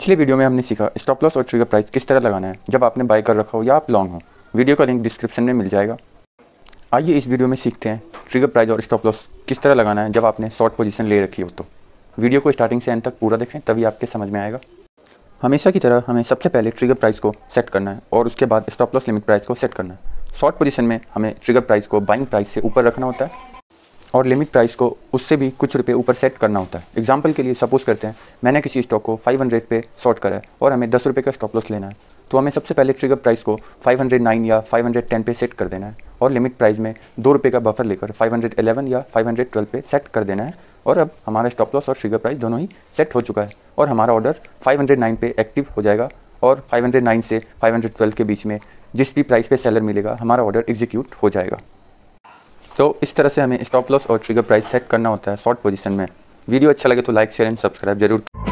पिछले वीडियो में हमने सीखा स्टॉप लॉस और ट्रिगर प्राइस किस तरह लगाना है जब आपने बाय कर रखा हो या आप लॉन्ग हो वीडियो का लिंक डिस्क्रिप्शन में मिल जाएगा आइए इस वीडियो में सीखते हैं ट्रिगर प्राइस और स्टॉप लॉस किस तरह लगाना है जब आपने शॉर्ट पोजीशन ले रखी हो तो वीडियो को स्टार्टिंग से एंड तक पूरा देखें तभी आपके समझ में आएगा हमेशा की तरह हमें सबसे पहले ट्रिगर प्राइस को सेट करना है और उसके बाद स्टॉप लॉस लिमिट प्राइस को सेट करना है शॉर्ट पोजीशन में हमें ट्रिगर प्राइस को बाइंग प्राइस से ऊपर रखना होता है और लिमिट प्राइस को उससे भी कुछ रुपए ऊपर सेट करना होता है एग्जाम्पल के लिए सपोज करते हैं मैंने किसी स्टॉक को 500 पे शॉर्ट करा है और हमें दस रुपये का स्टॉप लॉस लेना है तो हमें सबसे पहले ट्रिगर प्राइस को 509 या 510 पे सेट कर देना है और लिमिट प्राइस में दो रुपये का बफर लेकर 511 या 512 पे सेट कर देना है और अब हमारा स्टॉप लॉस और ट्रिगर प्राइस दोनों ही सेट हो चुका है और हमारा ऑर्डर 509 पे एक्टिव हो जाएगा और 509 से 512 के बीच में जिस भी प्राइस पे सेलर मिलेगा हमारा ऑर्डर एग्जीक्यूट हो जाएगा तो इस तरह से हमें स्टॉप लॉस और ट्रिगर प्राइस सेट करना होता है शॉर्ट पोजीशन में वीडियो अच्छा लगे तो लाइक शेयर एंड सब्सक्राइब जरूर